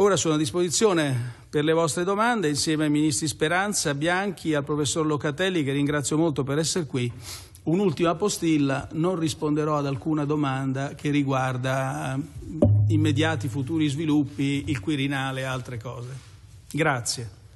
Ora sono a disposizione per le vostre domande insieme ai ministri Speranza, Bianchi e al professor Locatelli che ringrazio molto per essere qui. Un'ultima postilla, non risponderò ad alcuna domanda che riguarda eh, immediati futuri sviluppi, il Quirinale e altre cose. Grazie.